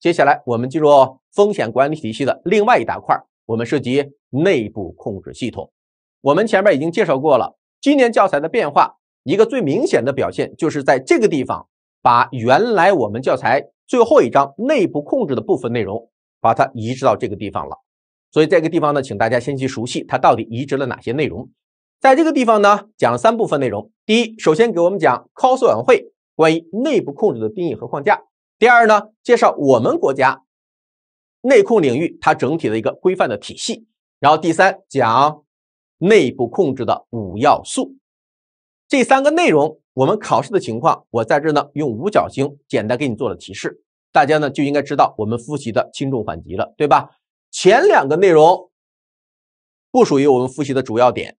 接下来，我们进入风险管理体系的另外一大块，我们涉及内部控制系统。我们前面已经介绍过了，今年教材的变化，一个最明显的表现就是在这个地方，把原来我们教材最后一章内部控制的部分内容，把它移植到这个地方了。所以这个地方呢，请大家先去熟悉它到底移植了哪些内容。在这个地方呢，讲三部分内容。第一，首先给我们讲 COSO 挽会关于内部控制的定义和框架。第二呢，介绍我们国家内控领域它整体的一个规范的体系。然后第三讲内部控制的五要素。这三个内容，我们考试的情况，我在这呢用五角星简单给你做了提示。大家呢就应该知道我们复习的轻重缓急了，对吧？前两个内容不属于我们复习的主要点，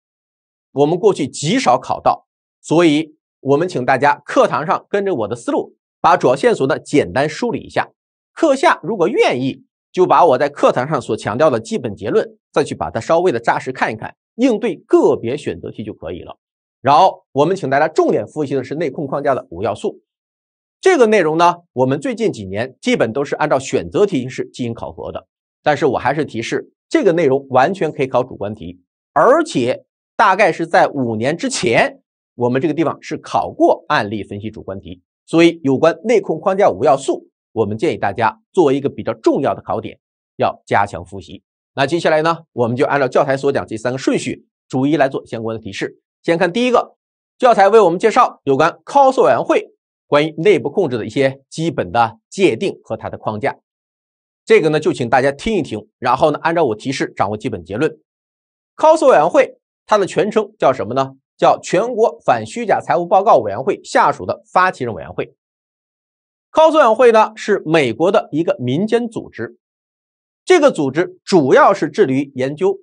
我们过去极少考到，所以我们请大家课堂上跟着我的思路。把主要线索呢简单梳理一下。课下如果愿意，就把我在课堂上所强调的基本结论，再去把它稍微的扎实看一看，应对个别选择题就可以了。然后我们请大家重点复习的是内控框架的五要素，这个内容呢，我们最近几年基本都是按照选择题形式进行考核的。但是我还是提示，这个内容完全可以考主观题，而且大概是在五年之前，我们这个地方是考过案例分析主观题。所以，有关内控框架五要素，我们建议大家作为一个比较重要的考点，要加强复习。那接下来呢，我们就按照教材所讲这三个顺序，逐一来做相关的提示。先看第一个，教材为我们介绍有关 c o s 委员会关于内部控制的一些基本的界定和它的框架。这个呢，就请大家听一听，然后呢，按照我提示掌握基本结论。c o s 委员会它的全称叫什么呢？叫全国反虚假财务报告委员会下属的发起人委员会，COSO 委员会呢是美国的一个民间组织，这个组织主要是致力于研究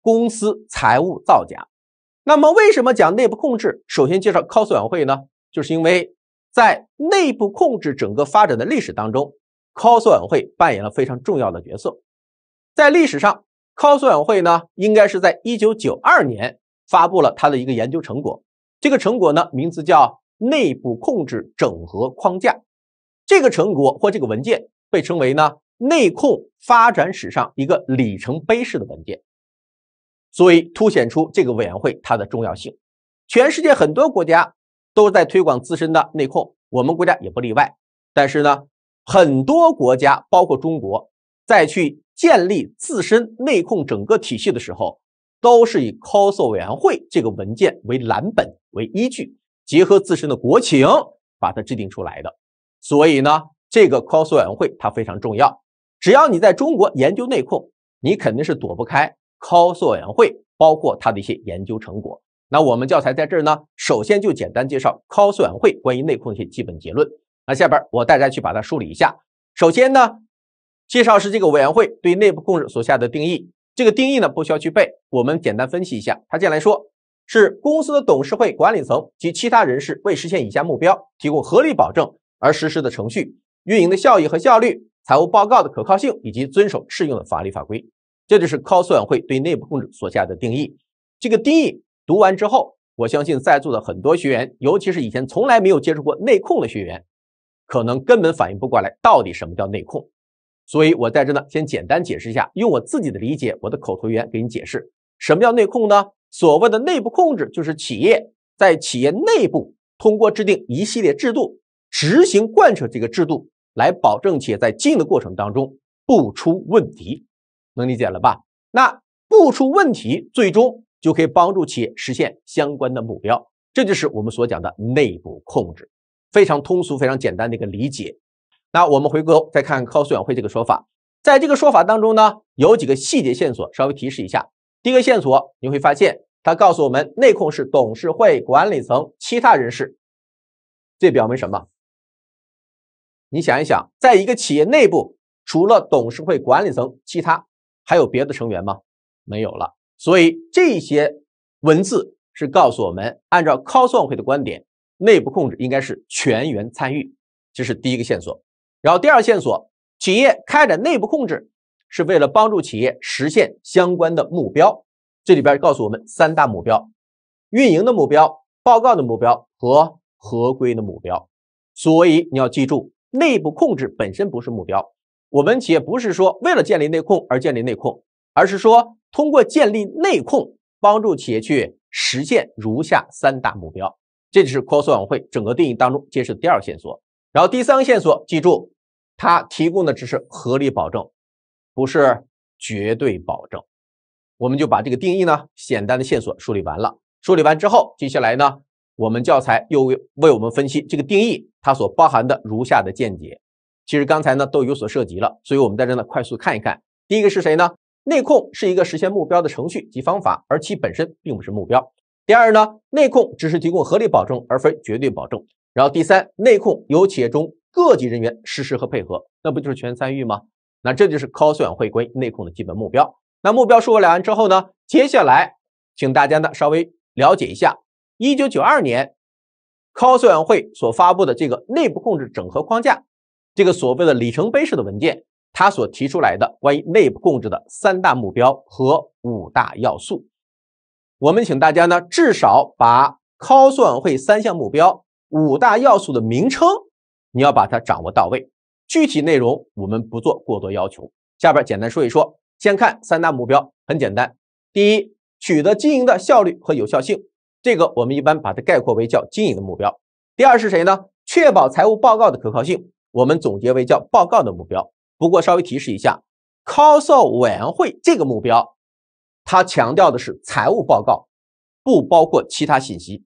公司财务造假。那么为什么讲内部控制？首先介绍 COSO 委员会呢，就是因为在内部控制整个发展的历史当中，COSO 委员会扮演了非常重要的角色。在历史上，COSO 委员会呢应该是在一九九二年。发布了他的一个研究成果，这个成果呢，名字叫《内部控制整合框架》。这个成果或这个文件被称为呢，内控发展史上一个里程碑式的文件，所以凸显出这个委员会它的重要性。全世界很多国家都在推广自身的内控，我们国家也不例外。但是呢，很多国家，包括中国，在去建立自身内控整个体系的时候。都是以 COSO 委员会这个文件为蓝本、为依据，结合自身的国情把它制定出来的。所以呢，这个 COSO 委员会它非常重要。只要你在中国研究内控，你肯定是躲不开 COSO 委员会，包括它的一些研究成果。那我们教材在这儿呢，首先就简单介绍 COSO 委员会关于内控的一些基本结论。那下边我带大家去把它梳理一下。首先呢，介绍是这个委员会对内部控制所下的定义。这个定义呢不需要去背，我们简单分析一下。接下来说，是公司的董事会、管理层及其他人士为实现以下目标提供合理保证而实施的程序：运营的效益和效率、财务报告的可靠性以及遵守适用的法律法规。这就是 c o s 委员会对内部控制所下的定义。这个定义读完之后，我相信在座的很多学员，尤其是以前从来没有接触过内控的学员，可能根本反应不过来到底什么叫内控。所以我在这呢，先简单解释一下，用我自己的理解，我的口头语言给你解释，什么叫内控呢？所谓的内部控制，就是企业在企业内部通过制定一系列制度，执行贯彻这个制度，来保证企业在经营的过程当中不出问题，能理解了吧？那不出问题，最终就可以帮助企业实现相关的目标，这就是我们所讲的内部控制，非常通俗、非常简单的一个理解。那我们回过头再看 c o s 委远会”这个说法，在这个说法当中呢，有几个细节线索，稍微提示一下。第一个线索，你会发现，他告诉我们，内控是董事会、管理层、其他人士，这表明什么？你想一想，在一个企业内部，除了董事会、管理层，其他还有别的成员吗？没有了。所以这些文字是告诉我们，按照 c o s 会”的观点，内部控制应该是全员参与，这是第一个线索。然后第二线索，企业开展内部控制是为了帮助企业实现相关的目标，这里边告诉我们三大目标：运营的目标、报告的目标和合规的目标。所以你要记住，内部控制本身不是目标，我们企业不是说为了建立内控而建立内控，而是说通过建立内控，帮助企业去实现如下三大目标。这就是 o s 委员会整个定义当中揭示的第二线索。然后第三个线索，记住。它提供的只是合理保证，不是绝对保证。我们就把这个定义呢简单的线索梳理完了。梳理完之后，接下来呢，我们教材又为我们分析这个定义它所包含的如下的见解。其实刚才呢都有所涉及了，所以我们在这呢快速看一看。第一个是谁呢？内控是一个实现目标的程序及方法，而其本身并不是目标。第二呢，内控只是提供合理保证，而非绝对保证。然后第三，内控由企业中。各级人员实施和配合，那不就是全参与吗？那这就是 c o s 委员会关于内控的基本目标。那目标说了完之后呢？接下来，请大家呢稍微了解一下，一九九二年 c o s 委员会所发布的这个内部控制整合框架，这个所谓的里程碑式的文件，它所提出来的关于内部控制的三大目标和五大要素。我们请大家呢至少把 c o s 委员会三项目标、五大要素的名称。你要把它掌握到位，具体内容我们不做过多要求。下边简单说一说，先看三大目标，很简单。第一，取得经营的效率和有效性，这个我们一般把它概括为叫经营的目标。第二是谁呢？确保财务报告的可靠性，我们总结为叫报告的目标。不过稍微提示一下，c s o 委员会这个目标，它强调的是财务报告，不包括其他信息。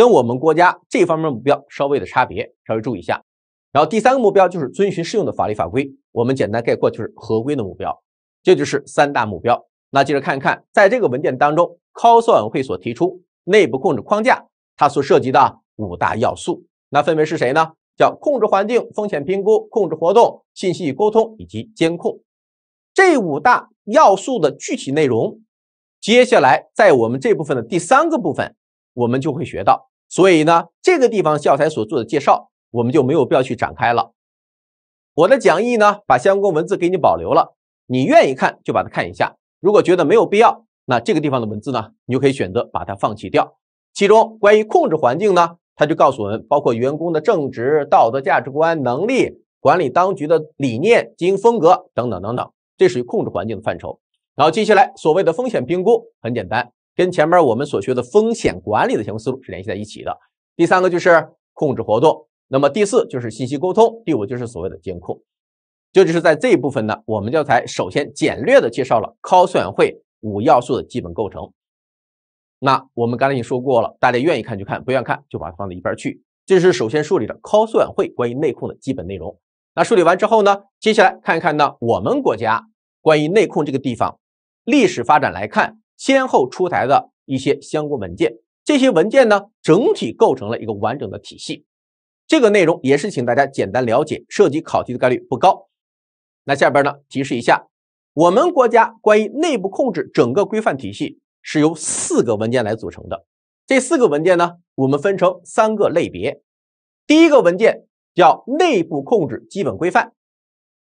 跟我们国家这方面目标稍微的差别，稍微注意一下。然后第三个目标就是遵循适用的法律法规，我们简单概括就是合规的目标。这就是三大目标。那接着看看，在这个文件当中，高斯委员会所提出内部控制框架，它所涉及的五大要素，那分别是谁呢？叫控制环境、风险评估、控制活动、信息沟通以及监控。这五大要素的具体内容，接下来在我们这部分的第三个部分，我们就会学到。所以呢，这个地方教材所做的介绍，我们就没有必要去展开了。我的讲义呢，把相关文字给你保留了，你愿意看就把它看一下。如果觉得没有必要，那这个地方的文字呢，你就可以选择把它放弃掉。其中关于控制环境呢，他就告诉我们，包括员工的正直、道德价值观、能力、管理当局的理念、经营风格等等等等，这属于控制环境的范畴。然后接下来所谓的风险评估，很简单。跟前面我们所学的风险管理的相关思路是联系在一起的。第三个就是控制活动，那么第四就是信息沟通，第五就是所谓的监控。这就是在这一部分呢，我们教材首先简略的介绍了 c o s 会五要素的基本构成。那我们刚才已经说过了，大家愿意看就看，不愿意看就把它放在一边去。这是首先梳理了 c o s 会关于内控的基本内容。那梳理完之后呢，接下来看一看呢，我们国家关于内控这个地方历史发展来看。先后出台的一些相关文件，这些文件呢，整体构成了一个完整的体系。这个内容也是请大家简单了解，涉及考题的概率不高。那下边呢，提示一下，我们国家关于内部控制整个规范体系是由四个文件来组成的。这四个文件呢，我们分成三个类别。第一个文件叫《内部控制基本规范》，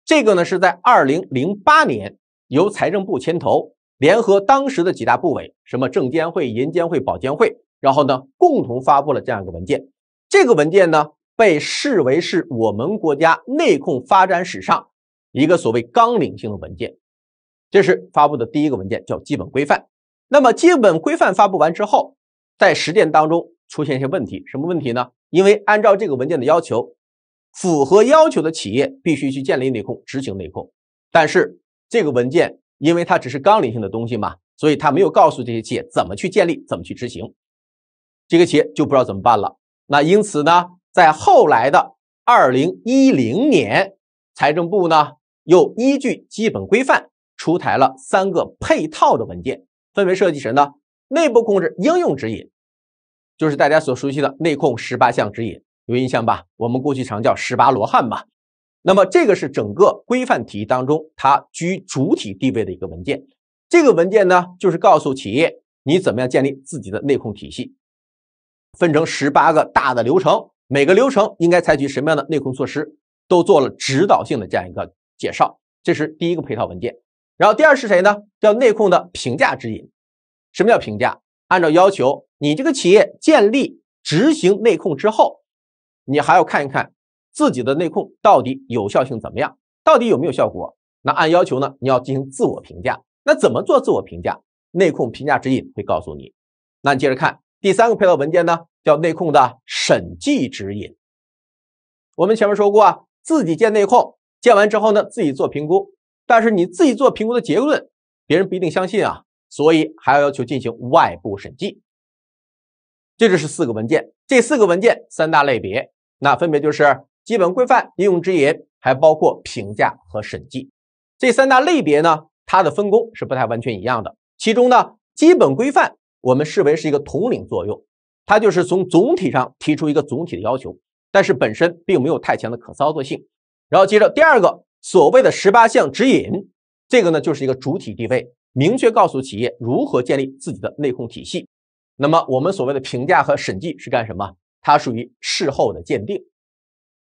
这个呢是在2008年由财政部牵头。联合当时的几大部委，什么证监会、银监会、保监会，然后呢，共同发布了这样一个文件。这个文件呢，被视为是我们国家内控发展史上一个所谓纲领性的文件。这是发布的第一个文件，叫《基本规范》。那么《基本规范》发布完之后，在实践当中出现一些问题，什么问题呢？因为按照这个文件的要求，符合要求的企业必须去建立内控、执行内控，但是这个文件。因为它只是纲领性的东西嘛，所以他没有告诉这些企业怎么去建立、怎么去执行，这个企业就不知道怎么办了。那因此呢，在后来的二零一零年，财政部呢又依据基本规范出台了三个配套的文件，分为设计么呢内部控制应用指引，就是大家所熟悉的内控十八项指引，有印象吧？我们过去常叫十八罗汉吧。那么，这个是整个规范体系当中它居主体地位的一个文件。这个文件呢，就是告诉企业你怎么样建立自己的内控体系，分成十八个大的流程，每个流程应该采取什么样的内控措施，都做了指导性的这样一个介绍。这是第一个配套文件。然后第二是谁呢？叫内控的评价指引。什么叫评价？按照要求，你这个企业建立执行内控之后，你还要看一看。自己的内控到底有效性怎么样？到底有没有效果？那按要求呢？你要进行自我评价。那怎么做自我评价？内控评价指引会告诉你。那你接着看第三个配套文件呢，叫内控的审计指引。我们前面说过啊，自己建内控，建完之后呢，自己做评估。但是你自己做评估的结论，别人不一定相信啊。所以还要要求进行外部审计。这就是四个文件，这四个文件三大类别，那分别就是。基本规范、应用指引，还包括评价和审计这三大类别呢。它的分工是不太完全一样的。其中呢，基本规范我们视为是一个统领作用，它就是从总体上提出一个总体的要求，但是本身并没有太强的可操作性。然后接着第二个，所谓的十八项指引，这个呢就是一个主体地位，明确告诉企业如何建立自己的内控体系。那么我们所谓的评价和审计是干什么？它属于事后的鉴定。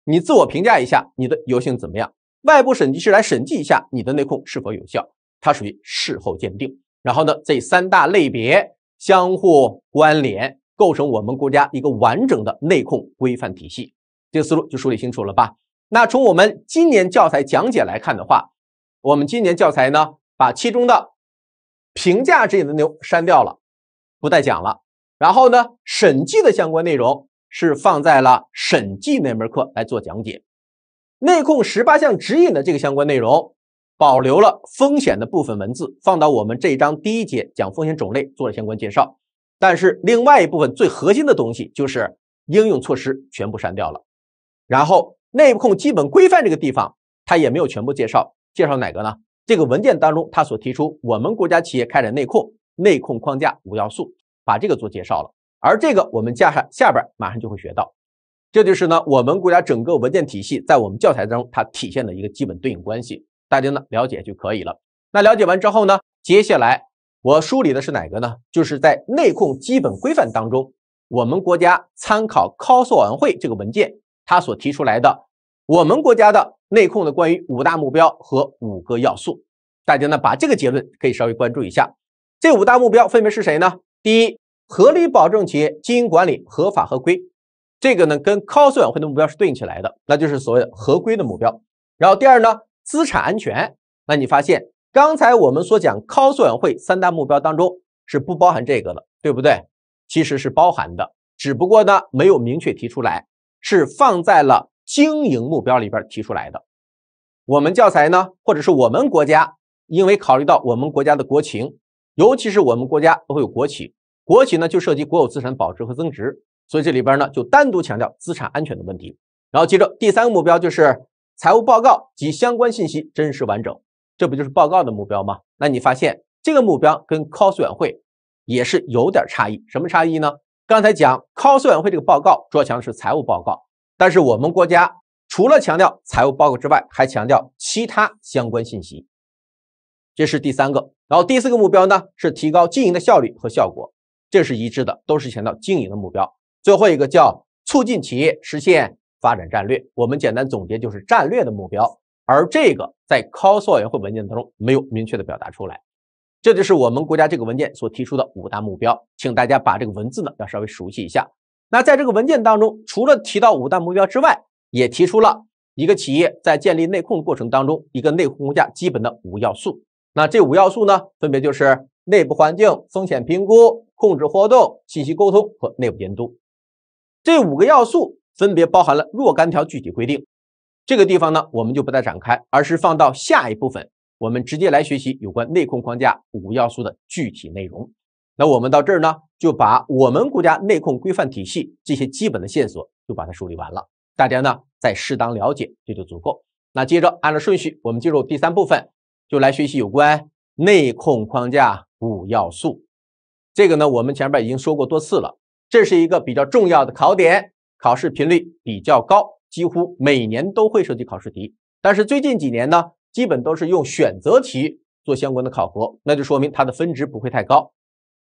你自我评价一下你的油性怎么样？外部审计师来审计一下你的内控是否有效，它属于事后鉴定。然后呢，这三大类别相互关联，构成我们国家一个完整的内控规范体系。这个思路就梳理清楚了吧？那从我们今年教材讲解来看的话，我们今年教材呢把其中的评价内容删掉了，不再讲了。然后呢，审计的相关内容。是放在了审计那门课来做讲解，内控十八项指引的这个相关内容，保留了风险的部分文字，放到我们这一章第一节讲风险种类做了相关介绍。但是另外一部分最核心的东西就是应用措施全部删掉了。然后内控基本规范这个地方，它也没有全部介绍，介绍哪个呢？这个文件当中它所提出我们国家企业开展内控，内控框架五要素，把这个做介绍了。而这个我们下下下边马上就会学到，这就是呢我们国家整个文件体系在我们教材中它体现的一个基本对应关系，大家呢了解就可以了。那了解完之后呢，接下来我梳理的是哪个呢？就是在内控基本规范当中，我们国家参考《考委员会》这个文件，它所提出来的我们国家的内控的关于五大目标和五个要素，大家呢把这个结论可以稍微关注一下。这五大目标分别是谁呢？第一。合理保证企业经营管理合法合规，这个呢跟 COSO 会的目标是对应起来的，那就是所谓的合规的目标。然后第二呢，资产安全。那你发现刚才我们所讲 COSO 会三大目标当中是不包含这个的，对不对？其实是包含的，只不过呢没有明确提出来，是放在了经营目标里边提出来的。我们教材呢，或者是我们国家，因为考虑到我们国家的国情，尤其是我们国家都会有国企。国企呢就涉及国有资产保值和增值，所以这里边呢就单独强调资产安全的问题。然后接着第三个目标就是财务报告及相关信息真实完整，这不就是报告的目标吗？那你发现这个目标跟 c o s 委员会也是有点差异，什么差异呢？刚才讲 c o s 委员会这个报告主要强的是财务报告，但是我们国家除了强调财务报告之外，还强调其他相关信息，这是第三个。然后第四个目标呢是提高经营的效率和效果。这是一致的，都是强调经营的目标。最后一个叫促进企业实现发展战略，我们简单总结就是战略的目标。而这个在《COS 委员会文件》当中没有明确的表达出来。这就是我们国家这个文件所提出的五大目标，请大家把这个文字呢要稍微熟悉一下。那在这个文件当中，除了提到五大目标之外，也提出了一个企业在建立内控过程当中，一个内控框架基本的五要素。那这五要素呢，分别就是。内部环境、风险评估、控制活动、信息沟通和内部监督，这五个要素分别包含了若干条具体规定。这个地方呢，我们就不再展开，而是放到下一部分，我们直接来学习有关内控框架五要素的具体内容。那我们到这儿呢，就把我们国家内控规范体系这些基本的线索就把它梳理完了。大家呢，再适当了解，这就足够。那接着按照顺序，我们进入第三部分，就来学习有关内控框架。五要素，这个呢，我们前面已经说过多次了，这是一个比较重要的考点，考试频率比较高，几乎每年都会涉及考试题。但是最近几年呢，基本都是用选择题做相关的考核，那就说明它的分值不会太高。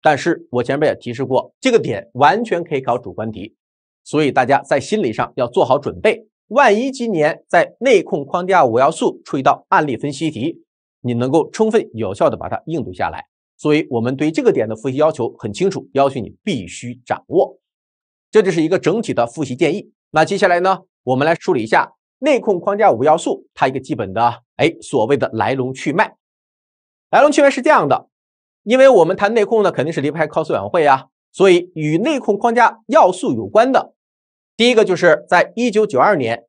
但是我前面也提示过，这个点完全可以考主观题，所以大家在心理上要做好准备，万一今年在内控框架五要素出一道案例分析题，你能够充分有效的把它应对下来。所以我们对这个点的复习要求很清楚，要求你必须掌握。这就是一个整体的复习建议。那接下来呢，我们来梳理一下内控框架五要素，它一个基本的哎所谓的来龙去脉。来龙去脉是这样的，因为我们谈内控呢，肯定是离不开 c o s 委员会啊，所以与内控框架要素有关的，第一个就是在一九九二年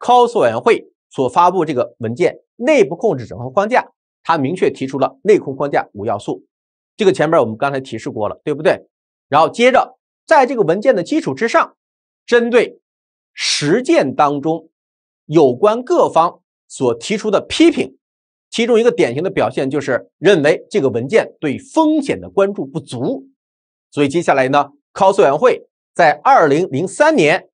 c o s 委员会所发布这个文件《内部控制整合框架》。他明确提出了内控框架五要素，这个前面我们刚才提示过了，对不对？然后接着在这个文件的基础之上，针对实践当中有关各方所提出的批评，其中一个典型的表现就是认为这个文件对风险的关注不足，所以接下来呢 c o s 委员会在二零零三年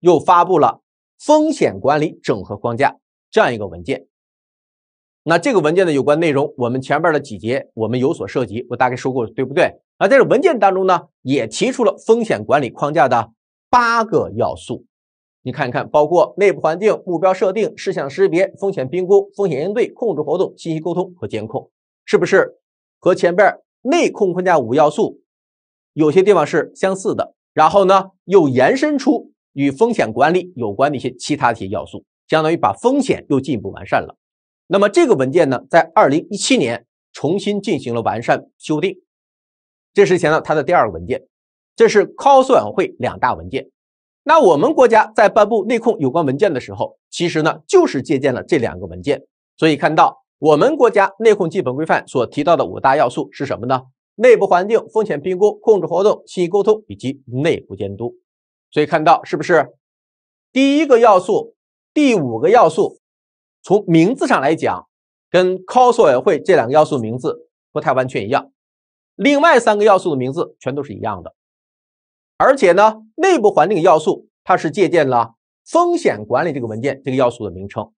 又发布了风险管理整合框架这样一个文件。那这个文件的有关内容，我们前面的几节我们有所涉及，我大概说过，对不对？啊，在这文件当中呢，也提出了风险管理框架的八个要素，你看一看，包括内部环境、目标设定、事项识别、风险评估、风险应对、控制活动、信息沟通和监控，是不是和前边内控框架五要素有些地方是相似的？然后呢，又延伸出与风险管理有关的一些其他一些要素，相当于把风险又进一步完善了。那么这个文件呢，在二零一七年重新进行了完善修订，这是前呢它的第二个文件，这是 COS 委员会两大文件。那我们国家在颁布内控有关文件的时候，其实呢就是借鉴了这两个文件。所以看到我们国家内控基本规范所提到的五大要素是什么呢？内部环境、风险评估、控制活动、信息沟通以及内部监督。所以看到是不是第一个要素，第五个要素？从名字上来讲，跟 c o s 委员会这两个要素名字不太完全一样，另外三个要素的名字全都是一样的，而且呢，内部环境要素它是借鉴了风险管理这个文件这个要素的名称，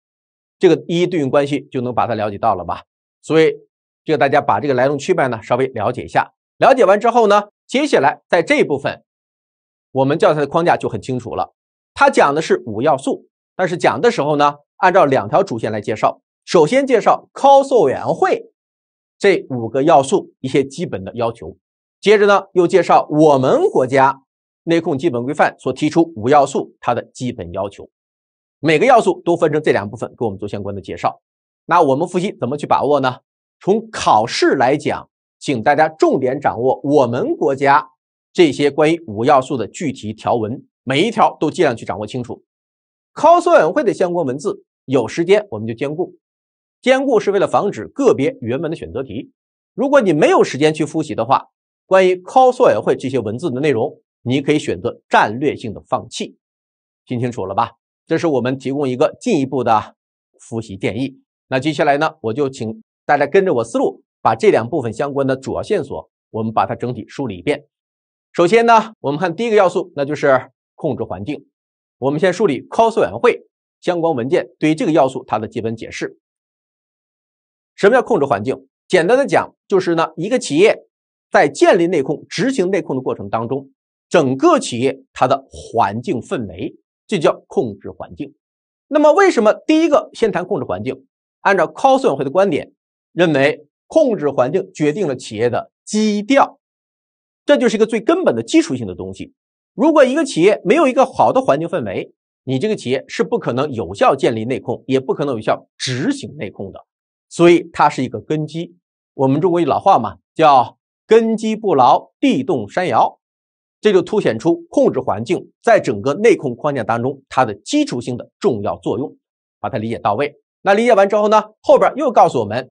这个一一对应关系就能把它了解到了吧？所以这个大家把这个来龙去脉呢稍微了解一下，了解完之后呢，接下来在这一部分，我们教材的框架就很清楚了，它讲的是五要素，但是讲的时候呢。按照两条主线来介绍，首先介绍 COS 委员会这五个要素一些基本的要求，接着呢又介绍我们国家内控基本规范所提出五要素它的基本要求，每个要素都分成这两部分给我们做相关的介绍。那我们复习怎么去把握呢？从考试来讲，请大家重点掌握我们国家这些关于五要素的具体条文，每一条都尽量去掌握清楚，COS 委员会的相关文字。有时间我们就兼顾，兼顾是为了防止个别原文的选择题。如果你没有时间去复习的话，关于考素委员会这些文字的内容，你可以选择战略性的放弃。听清楚了吧？这是我们提供一个进一步的复习建议。那接下来呢，我就请大家跟着我思路，把这两部分相关的主要线索，我们把它整体梳理一遍。首先呢，我们看第一个要素，那就是控制环境。我们先梳理 c 考素委员会。相关文件对于这个要素它的基本解释，什么叫控制环境？简单的讲，就是呢，一个企业在建立内控、执行内控的过程当中，整个企业它的环境氛围，这叫控制环境。那么，为什么第一个先谈控制环境？按照 c o s 会的观点，认为控制环境决定了企业的基调，这就是一个最根本的基础性的东西。如果一个企业没有一个好的环境氛围，你这个企业是不可能有效建立内控，也不可能有效执行内控的，所以它是一个根基。我们中国有老话嘛，叫“根基不牢，地动山摇”，这就凸显出控制环境在整个内控框架当中它的基础性的重要作用，把它理解到位。那理解完之后呢，后边又告诉我们，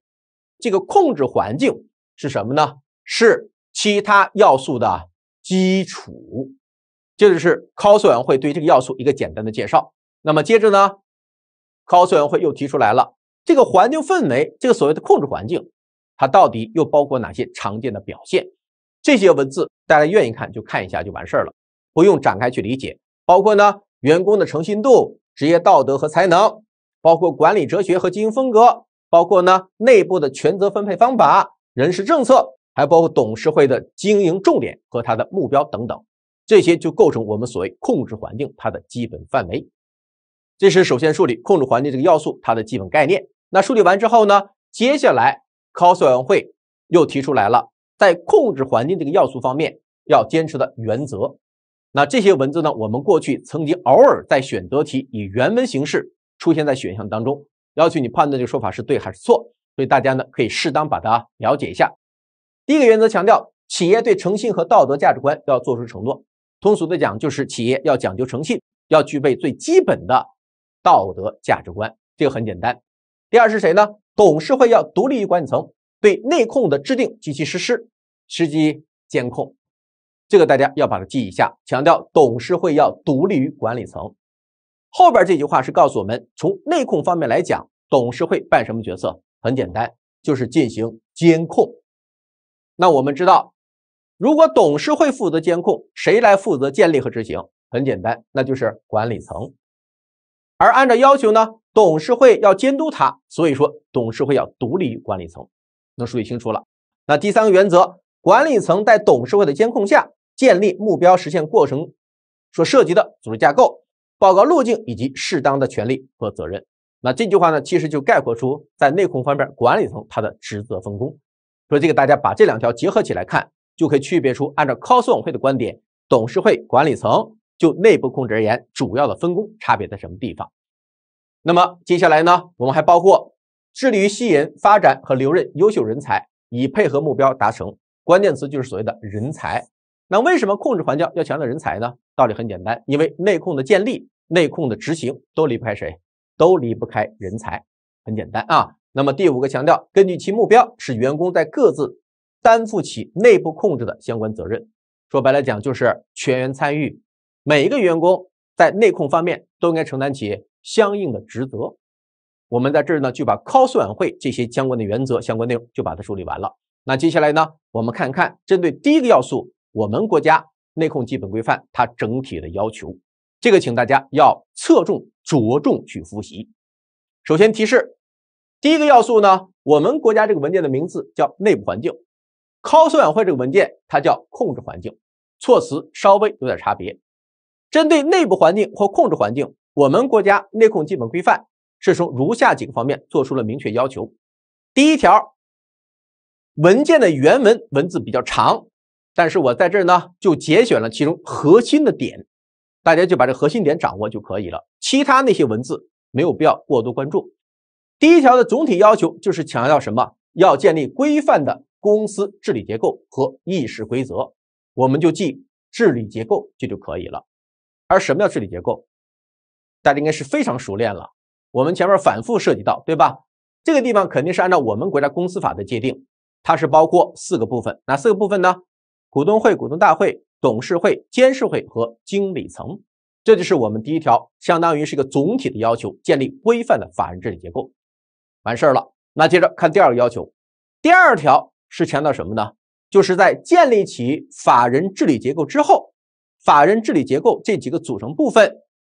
这个控制环境是什么呢？是其他要素的基础。这就是考 s 委员会对这个要素一个简单的介绍。那么接着呢，考 s 委员会又提出来了这个环境氛围，这个所谓的控制环境，它到底又包括哪些常见的表现？这些文字大家愿意看就看一下就完事儿了，不用展开去理解。包括呢员工的诚信度、职业道德和才能，包括管理哲学和经营风格，包括呢内部的权责分配方法、人事政策，还包括董事会的经营重点和他的目标等等。这些就构成我们所谓控制环境它的基本范围。这是首先梳理控制环境这个要素它的基本概念。那梳理完之后呢，接下来 COS 委员会又提出来了，在控制环境这个要素方面要坚持的原则。那这些文字呢，我们过去曾经偶尔在选择题以原文形式出现在选项当中，要求你判断这个说法是对还是错。所以大家呢可以适当把它了解一下。第一个原则强调，企业对诚信和道德价值观要做出承诺。通俗的讲，就是企业要讲究诚信，要具备最基本的道德价值观，这个很简单。第二是谁呢？董事会要独立于管理层，对内控的制定及其实施，实际监控。这个大家要把它记一下。强调董事会要独立于管理层，后边这句话是告诉我们，从内控方面来讲，董事会扮什么角色？很简单，就是进行监控。那我们知道。如果董事会负责监控，谁来负责建立和执行？很简单，那就是管理层。而按照要求呢，董事会要监督他，所以说董事会要独立于管理层，能梳理清楚了。那第三个原则，管理层在董事会的监控下建立目标实现过程所涉及的组织架构、报告路径以及适当的权利和责任。那这句话呢，其实就概括出在内控方面管理层他的职责分工。所以这个大家把这两条结合起来看。就可以区别出，按照 cos 委员会的观点，董事会、管理层就内部控制而言，主要的分工差别在什么地方？那么接下来呢？我们还包括致力于吸引、发展和留任优秀人才，以配合目标达成。关键词就是所谓的人才。那为什么控制环境要强调人才呢？道理很简单，因为内控的建立、内控的执行都离不开谁？都离不开人才。很简单啊。那么第五个强调，根据其目标，使员工在各自。担负起内部控制的相关责任，说白了讲就是全员参与，每一个员工在内控方面都应该承担起相应的职责。我们在这儿呢就把 c o s 晚会这些相关的原则相关内容就把它梳理完了。那接下来呢，我们看看针对第一个要素，我们国家内控基本规范它整体的要求，这个请大家要侧重着重去复习。首先提示，第一个要素呢，我们国家这个文件的名字叫内部环境。《考试委员会》这个文件，它叫控制环境，措辞稍微有点差别。针对内部环境或控制环境，我们国家内控基本规范是从如下几个方面做出了明确要求。第一条，文件的原文文字比较长，但是我在这儿呢就节选了其中核心的点，大家就把这核心点掌握就可以了，其他那些文字没有必要过多关注。第一条的总体要求就是强调什么？要建立规范的。公司治理结构和议事规则，我们就记治理结构这就可以了。而什么叫治理结构？大家应该是非常熟练了。我们前面反复涉及到，对吧？这个地方肯定是按照我们国家公司法的界定，它是包括四个部分，哪四个部分呢？股东会、股东大会、董事会、监事会和经理层。这就是我们第一条，相当于是一个总体的要求，建立规范的法人治理结构，完事儿了。那接着看第二个要求，第二条。是强调什么呢？就是在建立起法人治理结构之后，法人治理结构这几个组成部分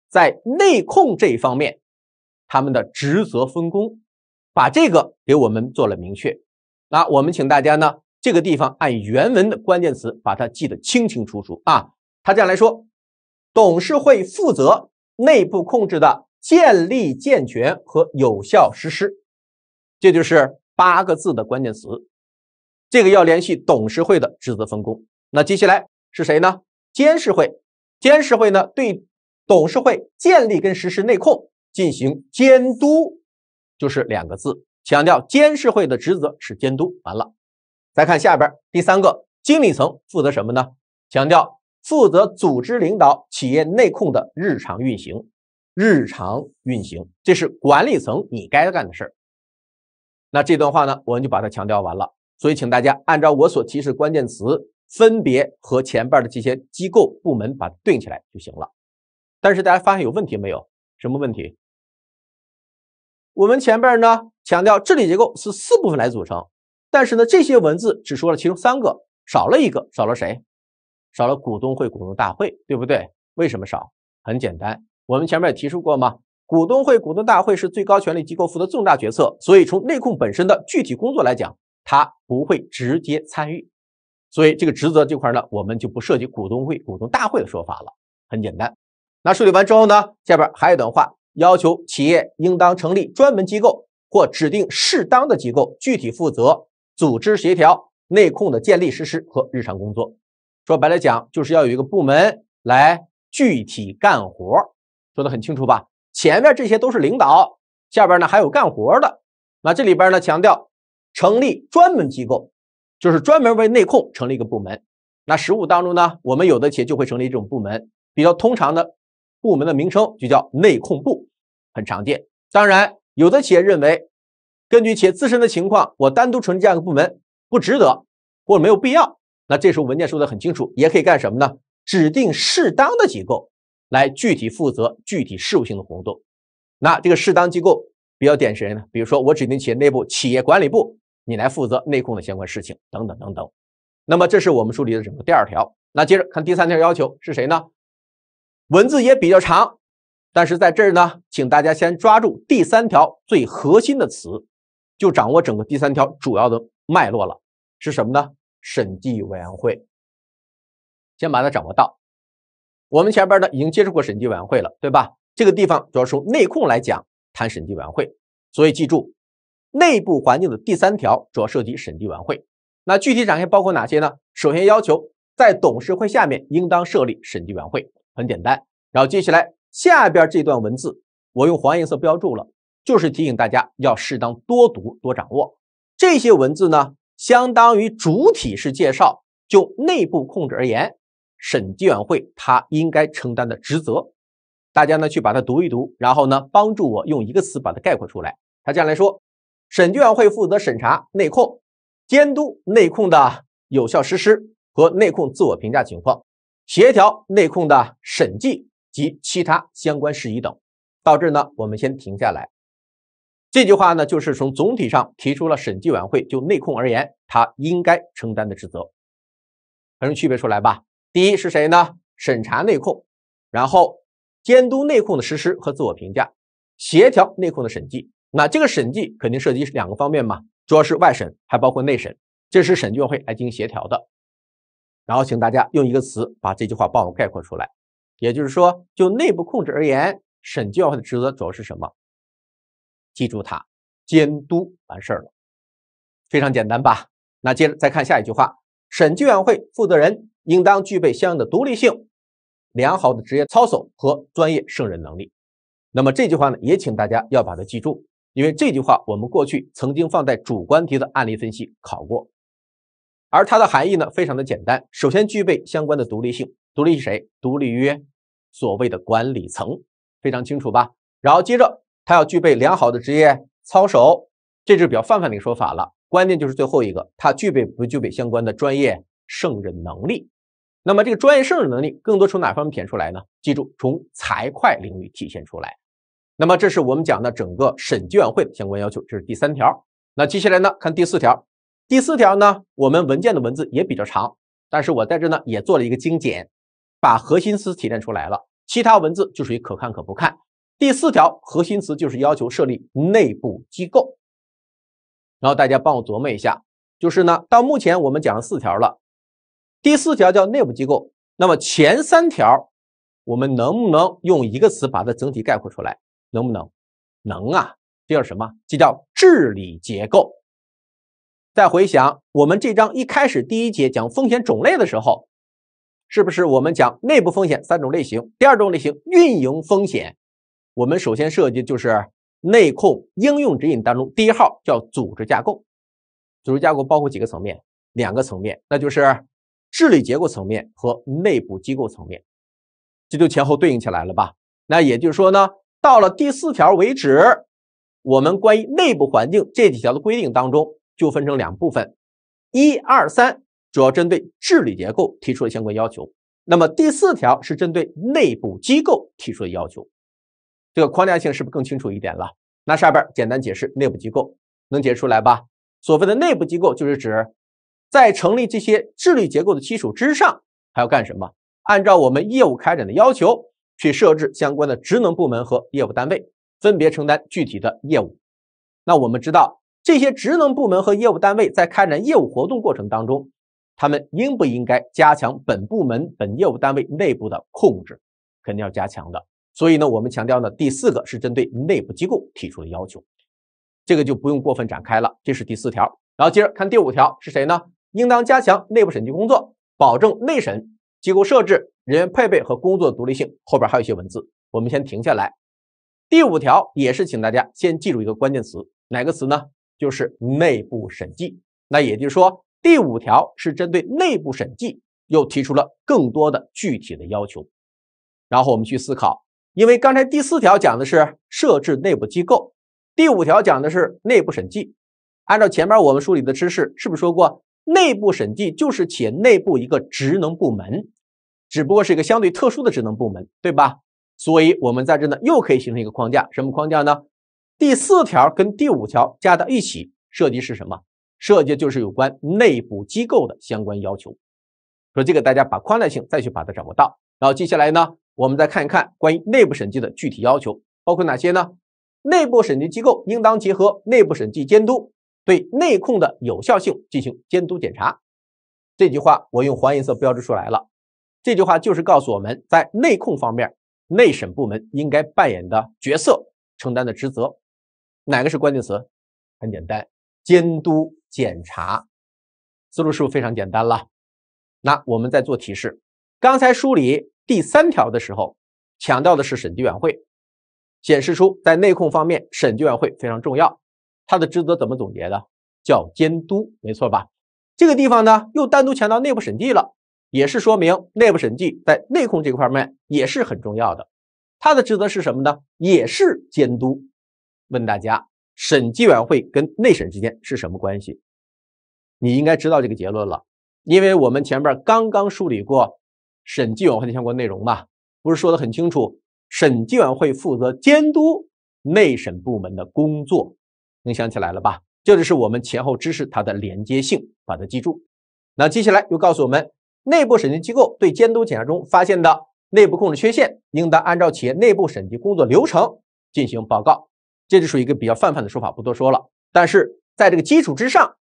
在内控这一方面，他们的职责分工，把这个给我们做了明确。那我们请大家呢，这个地方按原文的关键词把它记得清清楚楚啊。他这样来说，董事会负责内部控制的建立健全和有效实施，这就是八个字的关键词。这个要联系董事会的职责分工。那接下来是谁呢？监事会。监事会呢，对董事会建立跟实施内控进行监督，就是两个字，强调监事会的职责是监督。完了，再看下边第三个，经理层负责什么呢？强调负责组织领导企业内控的日常运行。日常运行，这是管理层你该干的事儿。那这段话呢，我们就把它强调完了。所以，请大家按照我所提示关键词，分别和前边的这些机构部门把它对应起来就行了。但是大家发现有问题没有？什么问题？我们前边呢强调治理结构是四部分来组成，但是呢，这些文字只说了其中三个，少了一个，少了谁？少了股东会、股东大会，对不对？为什么少？很简单，我们前面也提出过嘛，股东会、股东大会是最高权力机构，负责重大决策。所以从内控本身的具体工作来讲。他不会直接参与，所以这个职责这块呢，我们就不涉及股东会、股东大会的说法了。很简单，那梳理完之后呢，下边还有一段话，要求企业应当成立专门机构或指定适当的机构，具体负责组织协调内控的建立、实施和日常工作。说白了讲，就是要有一个部门来具体干活。说得很清楚吧？前面这些都是领导，下边呢还有干活的。那这里边呢强调。成立专门机构，就是专门为内控成立一个部门。那实务当中呢，我们有的企业就会成立这种部门，比较通常的部门的名称就叫内控部，很常见。当然，有的企业认为根据企业自身的情况，我单独成立这样一个部门不值得或者没有必要。那这时候文件说的很清楚，也可以干什么呢？指定适当的机构来具体负责具体事务性的活动。那这个适当机构比较典型呢，比如说我指定企业内部企业管理部。你来负责内控的相关事情，等等等等。那么这是我们梳理的整个第二条。那接着看第三条要求是谁呢？文字也比较长，但是在这儿呢，请大家先抓住第三条最核心的词，就掌握整个第三条主要的脉络了。是什么呢？审计委员会。先把它掌握到。我们前边呢已经接触过审计委员会了，对吧？这个地方主要从内控来讲谈审计委员会，所以记住。内部环境的第三条主要涉及审计委员会，那具体展开包括哪些呢？首先要求在董事会下面应当设立审计委员会，很简单。然后接下来下边这段文字我用黄颜色标注了，就是提醒大家要适当多读多掌握这些文字呢。相当于主体式介绍就内部控制而言，审计委员会它应该承担的职责。大家呢去把它读一读，然后呢帮助我用一个词把它概括出来。他这样来说。审计委员会负责审查内控、监督内控的有效实施和内控自我评价情况，协调内控的审计及其他相关事宜等。到这呢，我们先停下来。这句话呢，就是从总体上提出了审计委员会就内控而言，他应该承担的职责。还能区别出来吧？第一是谁呢？审查内控，然后监督内控的实施和自我评价，协调内控的审计。那这个审计肯定涉及两个方面嘛，主要是外审，还包括内审，这是审计委员会来进行协调的。然后请大家用一个词把这句话帮我概括出来，也就是说，就内部控制而言，审计委员会的职责主要是什么？记住它，监督完事了，非常简单吧？那接着再看下一句话，审计委员会负责人应当具备相应的独立性、良好的职业操守和专业胜任能力。那么这句话呢，也请大家要把它记住。因为这句话，我们过去曾经放在主观题的案例分析考过，而它的含义呢，非常的简单。首先具备相关的独立性，独立是谁？独立于所谓的管理层，非常清楚吧？然后接着，他要具备良好的职业操守，这是比较泛泛的一个说法了。关键就是最后一个，他具备不具备相关的专业胜任能力。那么这个专业胜任能力，更多从哪方面体现出来呢？记住，从财会领域体现出来。那么这是我们讲的整个审计委员会的相关要求，这是第三条。那接下来呢，看第四条。第四条呢，我们文件的文字也比较长，但是我在这呢也做了一个精简，把核心词提炼出来了，其他文字就属于可看可不看。第四条核心词就是要求设立内部机构。然后大家帮我琢磨一下，就是呢，到目前我们讲了四条了，第四条叫内部机构。那么前三条，我们能不能用一个词把它整体概括出来？能不能？能啊！这叫什么？这叫治理结构。再回想我们这章一开始第一节讲风险种类的时候，是不是我们讲内部风险三种类型？第二种类型运营风险，我们首先涉及就是内控应用指引当中第一号叫组织架构。组织架构包括几个层面？两个层面，那就是治理结构层面和内部机构层面。这就前后对应起来了吧？那也就是说呢？到了第四条为止，我们关于内部环境这几条的规定当中，就分成两部分，一二三主要针对治理结构提出了相关要求，那么第四条是针对内部机构提出的要求，这个框架性是不是更清楚一点了？那下边简单解释内部机构，能解释出来吧？所谓的内部机构，就是指在成立这些治理结构的基础之上，还要干什么？按照我们业务开展的要求。去设置相关的职能部门和业务单位，分别承担具体的业务。那我们知道，这些职能部门和业务单位在开展业务活动过程当中，他们应不应该加强本部门本业务单位内部的控制？肯定要加强的。所以呢，我们强调呢，第四个是针对内部机构提出的要求，这个就不用过分展开了。这是第四条。然后接着看第五条是谁呢？应当加强内部审计工作，保证内审。机构设置、人员配备和工作独立性，后边还有一些文字，我们先停下来。第五条也是，请大家先记住一个关键词，哪个词呢？就是内部审计。那也就是说，第五条是针对内部审计，又提出了更多的具体的要求。然后我们去思考，因为刚才第四条讲的是设置内部机构，第五条讲的是内部审计。按照前面我们梳理的知识，是不是说过？内部审计就是企业内部一个职能部门，只不过是一个相对特殊的职能部门，对吧？所以，我们在这呢又可以形成一个框架，什么框架呢？第四条跟第五条加到一起，涉及是什么？涉及就是有关内部机构的相关要求。说这个大家把宽泛性再去把它掌握到。然后，接下来呢，我们再看一看关于内部审计的具体要求，包括哪些呢？内部审计机构应当结合内部审计监督。对内控的有效性进行监督检查，这句话我用黄颜色标志出来了。这句话就是告诉我们在内控方面，内审部门应该扮演的角色、承担的职责，哪个是关键词？很简单，监督检查。思路是不是非常简单了？那我们在做提示，刚才梳理第三条的时候，强调的是审计委员会，显示出在内控方面，审计委员会非常重要。他的职责怎么总结的？叫监督，没错吧？这个地方呢，又单独强调内部审计了，也是说明内部审计在内控这块面也是很重要的。他的职责是什么呢？也是监督。问大家，审计委员会跟内审之间是什么关系？你应该知道这个结论了，因为我们前面刚刚梳理过审计委员会的相关内容吧，不是说的很清楚？审计委员会负责监督内审部门的工作。能想起来了吧？这就是我们前后知识它的连接性，把它记住。那接下来又告诉我们，内部审计机构对监督检查中发现的内部控制缺陷，应当按照企业内部审计工作流程进行报告。这就属于一个比较泛泛的说法，不多说了。但是在这个基础之上，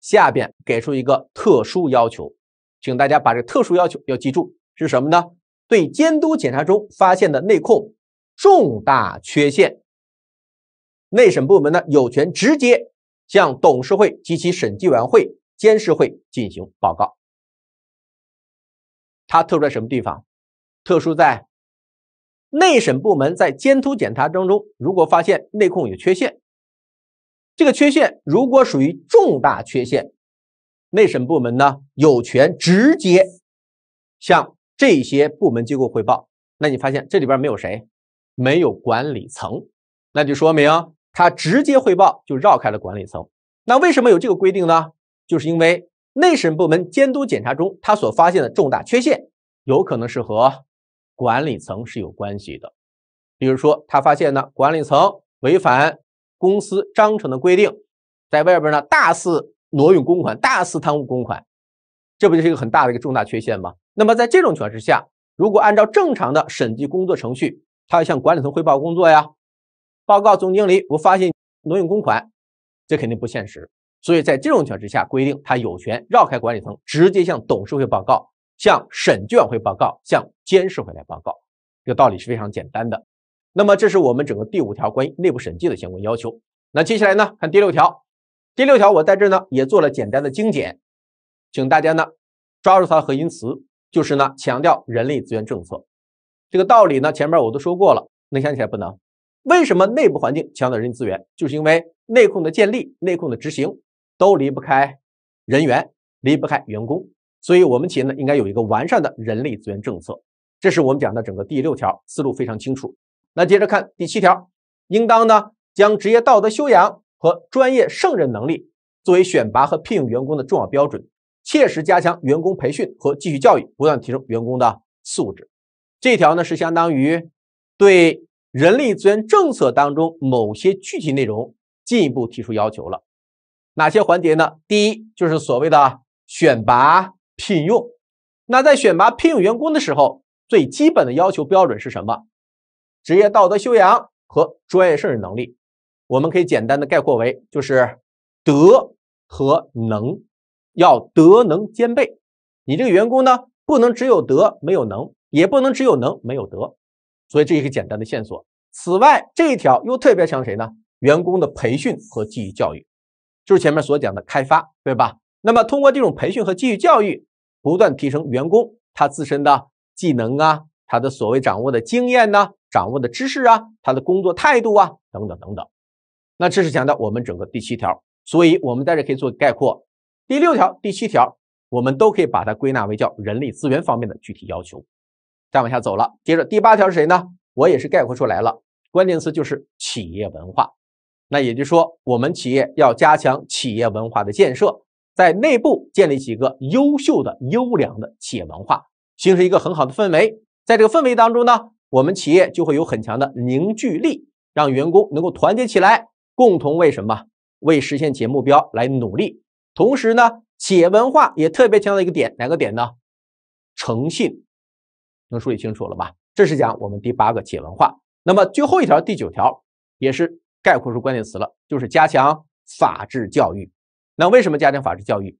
下边给出一个特殊要求，请大家把这特殊要求要记住是什么呢？对监督检查中发现的内控重大缺陷。内审部门呢，有权直接向董事会及其审计委员会、监事会进行报告。它特殊在什么地方？特殊在内审部门在监督检查当中，如果发现内控有缺陷，这个缺陷如果属于重大缺陷，内审部门呢有权直接向这些部门机构汇报。那你发现这里边没有谁？没有管理层，那就说明。他直接汇报就绕开了管理层，那为什么有这个规定呢？就是因为内审部门监督检查中他所发现的重大缺陷，有可能是和管理层是有关系的。比如说，他发现呢管理层违反公司章程的规定，在外边呢大肆挪用公款、大肆贪污公款，这不就是一个很大的一个重大缺陷吗？那么在这种情况下，如果按照正常的审计工作程序，他要向管理层汇报工作呀。报告总经理，我发现挪用公款，这肯定不现实。所以在这种条之下，规定他有权绕开管理层，直接向董事会报告，向审计委员会报告，向监事会来报告。这个道理是非常简单的。那么，这是我们整个第五条关于内部审计的相关要求。那接下来呢，看第六条。第六条，我在这儿呢也做了简单的精简，请大家呢抓住它的核心词，就是呢强调人力资源政策。这个道理呢，前面我都说过了，能想起来不能？为什么内部环境强调人力资源？就是因为内控的建立、内控的执行都离不开人员、离不开员工，所以，我们企业呢应该有一个完善的人力资源政策。这是我们讲的整个第六条，思路非常清楚。那接着看第七条，应当呢将职业道德修养和专业胜任能力作为选拔和聘用员工的重要标准，切实加强员工培训和继续教育，不断提升员工的素质。这条呢是相当于对。人力资源政策当中某些具体内容进一步提出要求了，哪些环节呢？第一就是所谓的选拔聘用，那在选拔聘用员工的时候，最基本的要求标准是什么？职业道德修养和专业胜任能力，我们可以简单的概括为就是德和能，要德能兼备。你这个员工呢，不能只有德没有能，也不能只有能没有德。所以这是一个简单的线索。此外，这一条又特别像谁呢？员工的培训和继续教育，就是前面所讲的开发，对吧？那么通过这种培训和继续教育，不断提升员工他自身的技能啊，他的所谓掌握的经验呢，掌握的知识啊，他的工作态度啊，等等等等。那这是讲的我们整个第七条。所以，我们在这可以做概括：第六条、第七条，我们都可以把它归纳为叫人力资源方面的具体要求。再往下走了，接着第八条是谁呢？我也是概括出来了，关键词就是企业文化。那也就是说，我们企业要加强企业文化的建设，在内部建立起一个优秀的、优良的企业文化，形成一个很好的氛围。在这个氛围当中呢，我们企业就会有很强的凝聚力，让员工能够团结起来，共同为什么？为实现企业目标来努力。同时呢，企业文化也特别强调一个点，哪个点呢？诚信。能梳理清楚了吧？这是讲我们第八个企业文化。那么最后一条第九条也是概括出关键词了，就是加强法治教育。那为什么加强法治教育？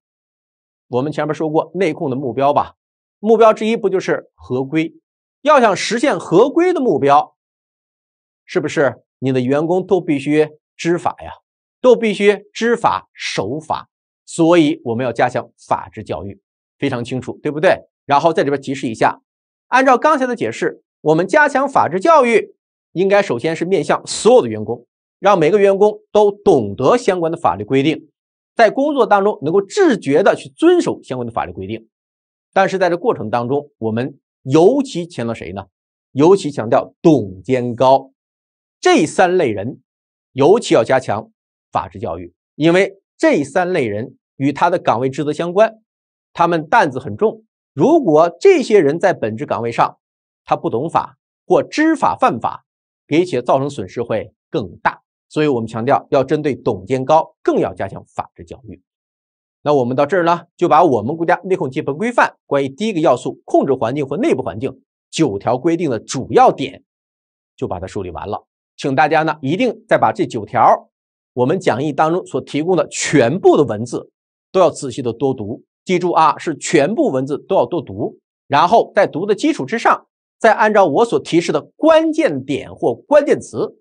我们前面说过内控的目标吧，目标之一不就是合规？要想实现合规的目标，是不是你的员工都必须知法呀？都必须知法守法？所以我们要加强法治教育，非常清楚，对不对？然后在里边提示一下。按照刚才的解释，我们加强法治教育，应该首先是面向所有的员工，让每个员工都懂得相关的法律规定，在工作当中能够自觉的去遵守相关的法律规定。但是在这过程当中，我们尤其强调谁呢？尤其强调董监高这三类人，尤其要加强法治教育，因为这三类人与他的岗位职责相关，他们担子很重。如果这些人在本职岗位上，他不懂法或知法犯法，给企业造成损失会更大。所以我们强调要针对董监高，更要加强法治教育。那我们到这儿呢，就把我们国家内控基本规范关于第一个要素控制环境或内部环境九条规定的主要点，就把它梳理完了。请大家呢，一定再把这九条我们讲义当中所提供的全部的文字，都要仔细的多读。记住啊，是全部文字都要多读，然后在读的基础之上，再按照我所提示的关键点或关键词，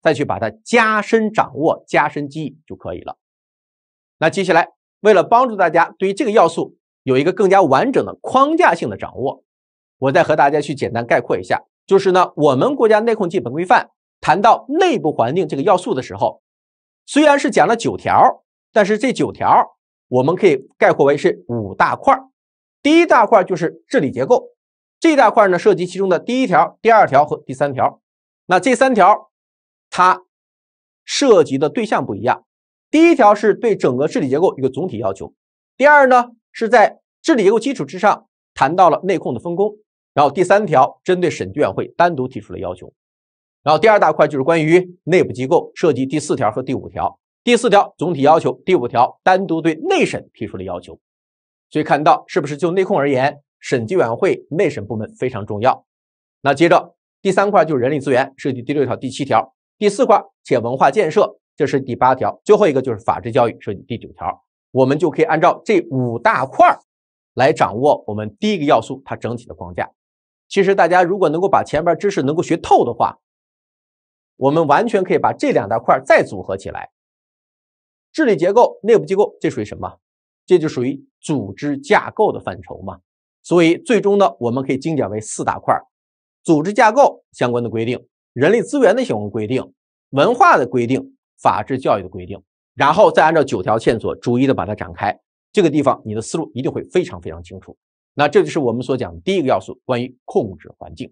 再去把它加深掌握、加深记忆就可以了。那接下来，为了帮助大家对这个要素有一个更加完整的框架性的掌握，我再和大家去简单概括一下，就是呢，我们国家内控基本规范谈到内部环境这个要素的时候，虽然是讲了九条，但是这九条。我们可以概括为是五大块儿，第一大块就是治理结构，这一大块呢涉及其中的第一条、第二条和第三条。那这三条它涉及的对象不一样，第一条是对整个治理结构一个总体要求，第二呢是在治理结构基础之上谈到了内控的分工，然后第三条针对审计委员会单独提出了要求。然后第二大块就是关于内部机构，涉及第四条和第五条。第四条总体要求，第五条单独对内审提出了要求，所以看到是不是就内控而言，审计委员会内审部门非常重要。那接着第三块就是人力资源，涉及第六条、第七条；第四块且文化建设，这是第八条；最后一个就是法治教育，涉及第九条。我们就可以按照这五大块来掌握我们第一个要素它整体的框架。其实大家如果能够把前面知识能够学透的话，我们完全可以把这两大块再组合起来。治理结构、内部机构，这属于什么？这就属于组织架构的范畴嘛。所以最终呢，我们可以精简为四大块：组织架构相关的规定、人力资源的相关规定、文化的规定、法治教育的规定，然后再按照九条线索逐一的把它展开。这个地方你的思路一定会非常非常清楚。那这就是我们所讲第一个要素，关于控制环境。